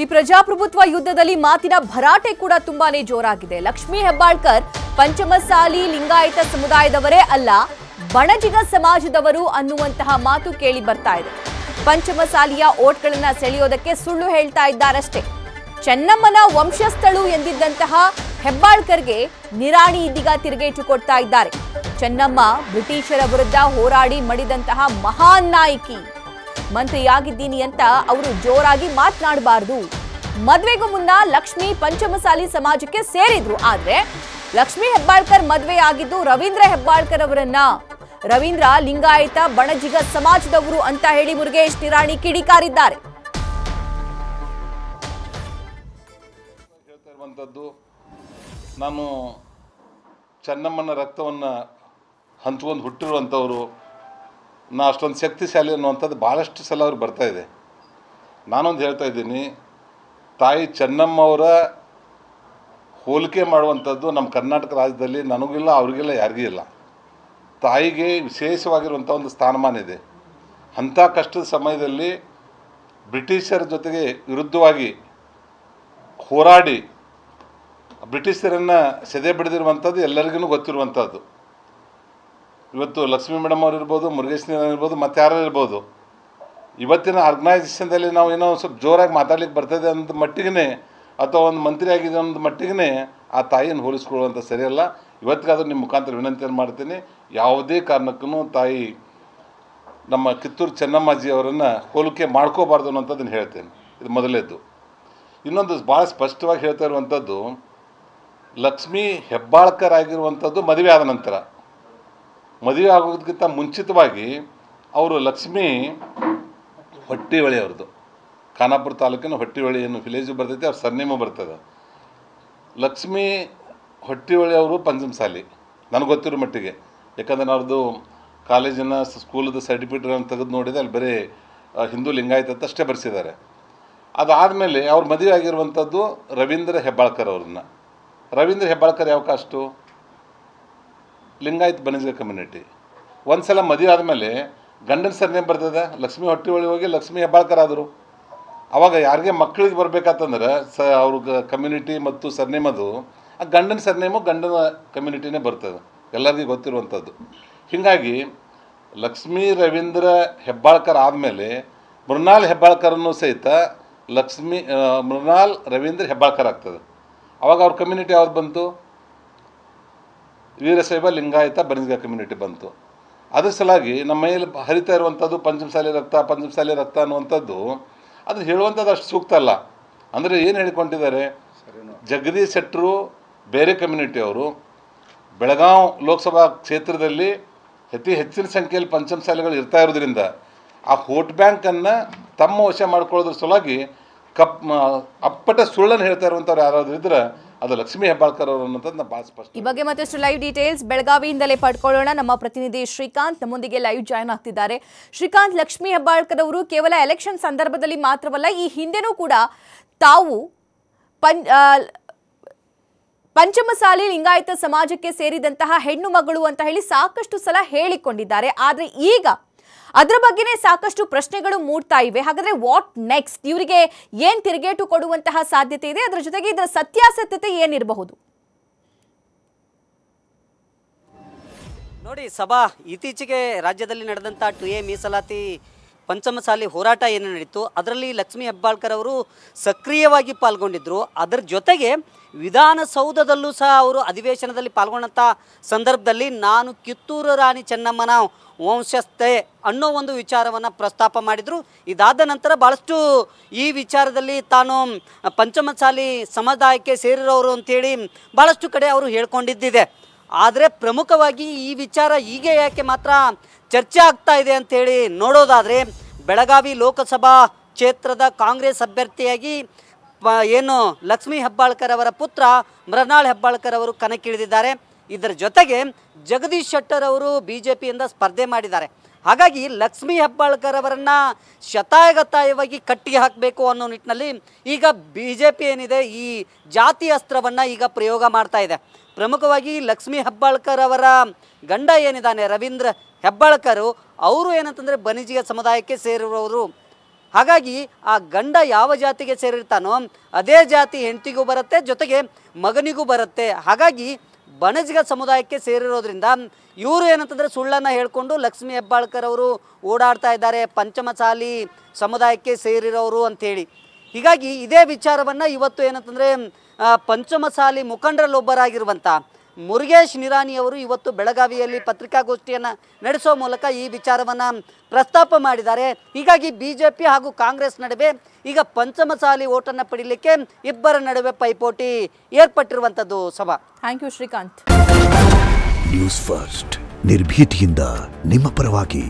ಈ ಪ್ರಜಾಪ್ರಭುತ್ವ ಯುದ್ಧದಲ್ಲಿ ಮಾತಿನ ಭರಾಟೆ ಕೂಡ ತುಂಬಾನೇ ಜೋರಾಗಿದೆ ಲಕ್ಷ್ಮೀ ಹೆಬ್ಬಾಳ್ಕರ್ ಪಂಚಮಸಾಲಿ ಲಿಂಗಾಯತ ಸಮುದಾಯದವರೇ ಅಲ್ಲ ಬಣಜಿಗ ಸಮಾಜದವರು ಅನ್ನುವಂತಹ ಮಾತು ಕೇಳಿ ಬರ್ತಾ ಇದೆ ಪಂಚಮಸಾಲಿಯ ಓಟ್ಗಳನ್ನ ಸೆಳೆಯೋದಕ್ಕೆ ಸುಳ್ಳು ಹೇಳ್ತಾ ಇದ್ದಾರಷ್ಟೇ ಚೆನ್ನಮ್ಮನ ವಂಶಸ್ಥಳು ಎಂದಿದ್ದಂತಹ ಹೆಬ್ಬಾಳ್ಕರ್ಗೆ ನಿರಾಣಿ ಇದೀಗ ತಿರುಗೇಟು ಕೊಡ್ತಾ ಇದ್ದಾರೆ ಚೆನ್ನಮ್ಮ ಬ್ರಿಟಿಷರ ವಿರುದ್ಧ ಹೋರಾಡಿ ಮಡಿದಂತಹ ಮಹಾನ್ ನಾಯಕಿ ಮಂತ್ರಿಯಾಗಿದ್ದೀನಿ ಅಂತ ಅವರು ಜೋರಾಗಿ ಮಾತನಾಡಬಾರ್ದು ಮದ್ವೆಗೂ ಮುನ್ನ ಲಕ್ಷ್ಮಿ ಪಂಚಮಸಾಲಿ ಸಮಾಜಕ್ಕೆ ಸೇರಿದ್ರು ಆದ್ರೆ ಲಕ್ಷ್ಮಿ ಹೆಬ್ಬಾಳ್ಕರ್ ಮದ್ವೆ ಆಗಿದ್ದು ರವೀಂದ್ರ ಹೆಬ್ಬಾಳ್ಕರ್ ಅವರನ್ನ ರವೀಂದ್ರ ಲಿಂಗಾಯತ ಬಣಜಿಗ ಸಮಾಜದವರು ಅಂತ ಹೇಳಿ ಮುರುಗೇಶ್ ನಿರಾಣಿ ಕಿಡಿಕಾರಿದ್ದಾರೆ ನಾನು ಚೆನ್ನಮ್ಮನ ರಕ್ತವನ್ನ ಹಂಚ್ಕೊಂಡು ಹುಟ್ಟಿರುವಂಥವರು ನಾ ಅಷ್ಟೊಂದು ಶಕ್ತಿಶಾಲಿ ಅನ್ನುವಂಥದ್ದು ಭಾಳಷ್ಟು ಸಲ ಅವ್ರು ಬರ್ತಾಯಿದೆ ನಾನೊಂದು ಹೇಳ್ತಾ ಇದ್ದೀನಿ ತಾಯಿ ಚೆನ್ನಮ್ಮವರ ಹೋಲಿಕೆ ಮಾಡುವಂಥದ್ದು ನಮ್ಮ ಕರ್ನಾಟಕ ರಾಜ್ಯದಲ್ಲಿ ನನಗಿಲ್ಲ ಅವ್ರಿಗಿಲ್ಲ ಯಾರಿಗೂ ಇಲ್ಲ ತಾಯಿಗೆ ವಿಶೇಷವಾಗಿರುವಂಥ ಒಂದು ಸ್ಥಾನಮಾನ ಇದೆ ಅಂಥ ಕಷ್ಟದ ಸಮಯದಲ್ಲಿ ಬ್ರಿಟಿಷರ ಜೊತೆಗೆ ವಿರುದ್ಧವಾಗಿ ಹೋರಾಡಿ ಬ್ರಿಟಿಷರನ್ನು ಸೆದೆ ಬಿಡದಿರುವಂಥದ್ದು ಎಲ್ಲರಿಗೂ ಗೊತ್ತಿರುವಂಥದ್ದು ಇವತ್ತು ಲಕ್ಷ್ಮೀ ಮೇಡಮ್ ಅವ್ರು ಇರ್ಬೋದು ಮುರುಗೇಶ್ ಇರ್ಬೋದು ಮತ್ತೆ ಯಾರು ಇರ್ಬೋದು ಇವತ್ತಿನ ಆರ್ಗನೈಸೇಷನ್ದಲ್ಲಿ ನಾವು ಏನೋ ಸ್ವಲ್ಪ ಜೋರಾಗಿ ಮಾತಾಡ್ಲಿಕ್ಕೆ ಬರ್ತದೆ ಅನ್ನೋದ ಮಟ್ಟಿಗೆ ಅಥವಾ ಒಂದು ಮಂತ್ರಿ ಆಗಿದೆ ಅಂದ ಮಟ್ಟಿಗೆ ಆ ತಾಯಿಯನ್ನು ಹೋಲಿಸ್ಕೊಳ್ಳುವಂಥ ಸರಿಯಲ್ಲ ಇವತ್ತಿಗಾದರೂ ನಿಮ್ಮ ಮುಖಾಂತರ ವಿನಂತಿಯನ್ನು ಮಾಡ್ತೀನಿ ಯಾವುದೇ ಕಾರಣಕ್ಕೂ ತಾಯಿ ನಮ್ಮ ಕಿತ್ತೂರು ಚೆನ್ನಮ್ಮಾಜಿ ಅವರನ್ನು ಹೋಲಿಕೆ ಮಾಡ್ಕೋಬಾರ್ದು ಅನ್ನೋಂಥದ್ದನ್ನು ಹೇಳ್ತೇನೆ ಇದು ಮೊದಲೇದ್ದು ಇನ್ನೊಂದು ಭಾಳ ಸ್ಪಷ್ಟವಾಗಿ ಹೇಳ್ತಾ ಇರುವಂಥದ್ದು ಲಕ್ಷ್ಮೀ ಹೆಬ್ಬಾಳ್ಕರ್ ಆಗಿರುವಂಥದ್ದು ಮದುವೆ ಆದ ನಂತರ ಮದುವೆ ಆಗೋದಕ್ಕಿಂತ ಮುಂಚಿತವಾಗಿ ಅವರು ಲಕ್ಷ್ಮೀ ಹೊಟ್ಟಿವಳಿ ಅವ್ರದ್ದು ಖಾನಾಪುರ ತಾಲೂಕಿನ ಹೊಟ್ಟಿಹೊಳೆ ಏನು ವಿಲೇಜು ಬರ್ತೈತೆ ಅವ್ರ ಸರ್ನೇಮು ಬರ್ತದೆ ಲಕ್ಷ್ಮೀ ಹೊಟ್ಟಿಹೊಳೆ ಅವರು ಸಾಲಿ ನನಗೆ ಗೊತ್ತಿರೋ ಮಟ್ಟಿಗೆ ಯಾಕಂದ್ರೆ ಅವ್ರದ್ದು ಕಾಲೇಜಿನ ಸ್ಕೂಲದ ಸರ್ಟಿಫಿಕೇಟ್ಗಳನ್ನು ತೆಗೆದು ನೋಡಿದೆ ಅಲ್ಲಿ ಬರೀ ಹಿಂದೂ ಲಿಂಗಾಯತ ಅಂತ ಅಷ್ಟೇ ಬರೆಸಿದ್ದಾರೆ ಅದಾದಮೇಲೆ ಅವ್ರ ಮದುವೆ ಆಗಿರುವಂಥದ್ದು ರವೀಂದ್ರ ಹೆಬ್ಬಾಳ್ಕರ್ ಅವ್ರನ್ನ ರವೀಂದ್ರ ಹೆಬ್ಬಾಳ್ಕರ್ ಯಾವ ಕಾಸ್ಟು ಲಿಂಗಾಯತ್ ಬನಿಜ ಕಮ್ಯುನಿಟಿ ಒಂದು ಸಲ ಮದುವೆ ಆದಮೇಲೆ ಗಂಡನ ಸರ್ನೇಮ್ ಬರ್ತದೆ ಲಕ್ಷ್ಮೀ ಹೊಟ್ಟೆ ಒಳಗೆ ಹೋಗಿ ಲಕ್ಷ್ಮೀ ಆದರು ಅವಾಗ ಯಾರಿಗೆ ಮಕ್ಕಳಿಗೆ ಬರಬೇಕಂತಂದ್ರೆ ಸ ಅವ್ರ ಕಮ್ಯುನಿಟಿ ಮತ್ತು ಸರ್ನೇಮ್ ಅದು ಆ ಗಂಡನ ಸರ್ನೇಮು ಗಂಡನ ಕಮ್ಯುನಿಟಿನೇ ಬರ್ತದೆ ಎಲ್ಲರಿಗೂ ಗೊತ್ತಿರುವಂಥದ್ದು ಹೀಗಾಗಿ ಲಕ್ಷ್ಮೀ ರವೀಂದ್ರ ಹೆಬ್ಬಾಳ್ಕರ್ ಆದಮೇಲೆ ಮೃಣಾಲ್ ಹೆಬ್ಬಾಳ್ಕರನ್ನು ಸಹಿತ ಲಕ್ಷ್ಮೀ ಮೃಣಾಲ್ ರವೀಂದ್ರ ಹೆಬ್ಬಾಳ್ಕರ್ ಆಗ್ತದೆ ಅವಾಗ ಅವ್ರ ಕಮ್ಯುನಿಟಿ ಯಾವ್ದು ಬಂತು ವೀರಶೈವ ಲಿಂಗಾಯತ ಬನಿಸ್ಗ ಕಮ್ಯುನಿಟಿ ಬಂತು ಅದ್ರ ಸಲಾಗಿ ನಮ್ಮ ಮೈಲಿ ಹರಿತಾ ಇರುವಂಥದ್ದು ಪಂಚಮಸಾಲಿ ರಕ್ತ ಪಂಚಮಸಾಲಿ ರಕ್ತ ಅನ್ನುವಂಥದ್ದು ಅದು ಹೇಳುವಂಥದ್ದು ಅಷ್ಟು ಸೂಕ್ತ ಅಲ್ಲ ಅಂದರೆ ಏನು ಹೇಳಿಕೊಂಡಿದ್ದಾರೆ ಜಗದೀಶ್ ಶೆಟ್ಟರು ಬೇರೆ ಕಮ್ಯುನಿಟಿ ಅವರು ಬೆಳಗಾವ್ ಲೋಕಸಭಾ ಕ್ಷೇತ್ರದಲ್ಲಿ ಅತಿ ಹೆಚ್ಚಿನ ಸಂಖ್ಯೆಯಲ್ಲಿ ಸಾಲೆಗಳು ಇರ್ತಾ ಇರೋದ್ರಿಂದ ಆ ವೋಟ್ ಬ್ಯಾಂಕನ್ನು ತಮ್ಮ ವಶ ಮಾಡ್ಕೊಳ್ಳೋದ್ರ ಸಲುವಾಗಿ ಕಪ್ ಅಪ್ಪಟ ಸುಳ್ಳನ್ನು ಹೇಳ್ತಾ ಇರುವಂಥವ್ರು ಯಾರಾದರೂ ಇದ್ರೆ ಅದು ಲಕ್ಷ್ಮೀ ಹೆಬ್ಬಾಳ್ಕರ್ ಅವರು ಸ್ಪಷ್ಟ ಈ ಬಗ್ಗೆ ಮತ್ತಷ್ಟು ಲೈವ್ ಡೀಟೇಲ್ಸ್ ಬೆಳಗಾವಿಯಿಂದಲೇ ಪಡ್ಕೊಳ್ಳೋಣ ನಮ್ಮ ಪ್ರತಿನಿಧಿ ಶ್ರೀಕಾಂತ್ ನಮ್ಮೊಂದಿಗೆ ಲೈವ್ ಜಾಯ್ನ್ ಆಗ್ತಿದ್ದಾರೆ ಶ್ರೀಕಾಂತ್ ಲಕ್ಷ್ಮೀ ಹೆಬ್ಬಾಳ್ಕರ್ ಅವರು ಕೇವಲ ಎಲೆಕ್ಷನ್ ಸಂದರ್ಭದಲ್ಲಿ ಮಾತ್ರವಲ್ಲ ಈ ಹಿಂದೆನೂ ಕೂಡ ತಾವು ಪಂ ಪಂಚಮಸಾಲಿ ಲಿಂಗಾಯತ ಸಮಾಜಕ್ಕೆ ಸೇರಿದಂತಹ ಹೆಣ್ಣು ಮಗಳು ಅಂತ ಹೇಳಿ ಸಾಕಷ್ಟು ಸಲ ಹೇಳಿಕೊಂಡಿದ್ದಾರೆ ಆದರೆ ಈಗ ಅದರ ಬಗ್ಗೆನೇ ಸಾಕಷ್ಟು ಪ್ರಶ್ನೆಗಳು ಮೂಡ್ತಾ ಇವೆ ಹಾಗಾದ್ರೆ ವಾಟ್ ನೆಕ್ಸ್ಟ್ ಇವರಿಗೆ ಏನ್ ತಿರುಗೇಟು ಕೊಡುವಂತಹ ಸಾಧ್ಯತೆ ಇದೆ ಅದರ ಜೊತೆಗೆ ಇದರ ಸತ್ಯಾಸತ್ಯತೆ ಏನಿರಬಹುದು ನೋಡಿ ಸಭಾ ಇತ್ತೀಚೆಗೆ ರಾಜ್ಯದಲ್ಲಿ ನಡೆದಂತಹ ಟು ಎ ಮೀಸಲಾತಿ ಪಂಚಮಸಾಲಿ ಹೋರಾಟ ಏನು ನಡೀತು ಅದರಲ್ಲಿ ಲಕ್ಷ್ಮೀ ಹೆಬ್ಬಾಳ್ಕರ್ ಅವರು ಸಕ್ರಿಯವಾಗಿ ಪಾಲ್ಗೊಂಡಿದ್ದರು ಅದರ ಜೊತೆಗೆ ವಿಧಾನಸೌಧದಲ್ಲೂ ಸಹ ಅವರು ಅಧಿವೇಶನದಲ್ಲಿ ಪಾಲ್ಗೊಂಡಂಥ ಸಂದರ್ಭದಲ್ಲಿ ನಾನು ಕಿತ್ತೂರು ರಾಣಿ ಚೆನ್ನಮ್ಮನ ವಂಶಸ್ಥೆ ಅನ್ನೋ ಒಂದು ವಿಚಾರವನ್ನು ಪ್ರಸ್ತಾಪ ಮಾಡಿದರು ಇದಾದ ನಂತರ ಭಾಳಷ್ಟು ಈ ವಿಚಾರದಲ್ಲಿ ತಾನು ಪಂಚಮಸಾಲಿ ಸಮುದಾಯಕ್ಕೆ ಸೇರಿರೋರು ಅಂಥೇಳಿ ಭಾಳಷ್ಟು ಕಡೆ ಅವರು ಹೇಳ್ಕೊಂಡಿದ್ದಿದೆ ಆದರೆ ಪ್ರಮುಖವಾಗಿ ಈ ವಿಚಾರ ಹೀಗೆ ಯಾಕೆ ಮಾತ್ರ ಚರ್ಚೆ ಆಗ್ತಾ ಇದೆ ಅಂಥೇಳಿ ನೋಡೋದಾದರೆ ಬೆಳಗಾವಿ ಲೋಕಸಭಾ ಕ್ಷೇತ್ರದ ಕಾಂಗ್ರೆಸ್ ಅಭ್ಯರ್ಥಿಯಾಗಿ ಏನು ಲಕ್ಷ್ಮೀ ಹೆಬ್ಬಾಳ್ಕರ್ ಅವರ ಪುತ್ರ ಮೃನಾಳ್ ಹೆಬ್ಬಾಳ್ಕರ್ ಅವರು ಕಣಕ್ಕಿಳಿದಿದ್ದಾರೆ ಇದರ ಜೊತೆಗೆ ಜಗದೀಶ್ ಶೆಟ್ಟರ್ ಅವರು ಬಿ ಜೆ ಪಿಯಿಂದ ಸ್ಪರ್ಧೆ ಮಾಡಿದ್ದಾರೆ ಹಾಗಾಗಿ ಲಕ್ಷ್ಮೀ ಹೆಬ್ಬಾಳ್ಕರ್ ಅವರನ್ನು ಶತಾಯಗತಾಯವಾಗಿ ಕಟ್ಟಿಗೆ ಹಾಕಬೇಕು ಅನ್ನೋ ನಿಟ್ಟಿನಲ್ಲಿ ಈಗ ಬಿ ಜೆ ಪಿ ಏನಿದೆ ಈ ಜಾತಿ ಅಸ್ತ್ರವನ್ನು ಈಗ ಪ್ರಯೋಗ ಮಾಡ್ತಾ ಇದೆ ಪ್ರಮುಖವಾಗಿ ಲಕ್ಷ್ಮೀ ಹೆಬ್ಬಾಳ್ಕರ್ ಅವರ ಗಂಡ ಏನಿದ್ದಾನೆ ರವೀಂದ್ರ ಹೆಬ್ಬಾಳ್ಕರು ಅವರು ಏನಂತಂದರೆ ಬನಿಜಿಯ ಸಮುದಾಯಕ್ಕೆ ಸೇರಿರುವವರು ಹಾಗಾಗಿ ಆ ಗಂಡ ಯಾವ ಜಾತಿಗೆ ಸೇರಿರ್ತಾನೋ ಅದೇ ಜಾತಿ ಹೆಂಡತಿಗೂ ಬರುತ್ತೆ ಜೊತೆಗೆ ಮಗನಿಗೂ ಬರುತ್ತೆ ಹಾಗಾಗಿ ಬಣಜ್ಗ ಸಮುದಾಯಕ್ಕೆ ಸೇರಿರೋದ್ರಿಂದ ಇವರು ಏನಂತಂದರೆ ಸುಳ್ಳನ್ನು ಹೇಳ್ಕೊಂಡು ಲಕ್ಷ್ಮೀ ಹೆಬ್ಬಾಳ್ಕರ್ ಅವರು ಓಡಾಡ್ತಾ ಇದ್ದಾರೆ ಪಂಚಮಸಾಲಿ ಸಮುದಾಯಕ್ಕೆ ಸೇರಿರೋರು ಅಂಥೇಳಿ ಹೀಗಾಗಿ ಇದೇ ವಿಚಾರವನ್ನು ಇವತ್ತು ಏನಂತಂದರೆ ಪಂಚಮಸಾಲಿ ಮುಖಂಡರಲ್ಲೊಬ್ಬರಾಗಿರುವಂಥ ಮುರುಗೇಶ್ ನಿರಾಣಿಯವರು ಇವತ್ತು ಬೆಳಗಾವಿಯಲ್ಲಿ ಪತ್ರಿಕಾಗೋಷ್ಠಿಯನ್ನು ನಡೆಸೋ ಮೂಲಕ ಈ ವಿಚಾರವನ್ನು ಪ್ರಸ್ತಾಪ ಮಾಡಿದ್ದಾರೆ ಹೀಗಾಗಿ ಬಿ ಹಾಗೂ ಕಾಂಗ್ರೆಸ್ ನಡುವೆ ಈಗ ಪಂಚಮಸಾಲಿ ಓಟನ್ನು ಪಡೀಲಿಕ್ಕೆ ಇಬ್ಬರ ನಡುವೆ ಪೈಪೋಟಿ ಏರ್ಪಟ್ಟಿರುವಂಥದ್ದು ಸಭಾ thank you Srikanth news first ನಿರ್ಭೀತಿಯಿಂದ ನಿಮ್ಮ ಪರವಾಗಿ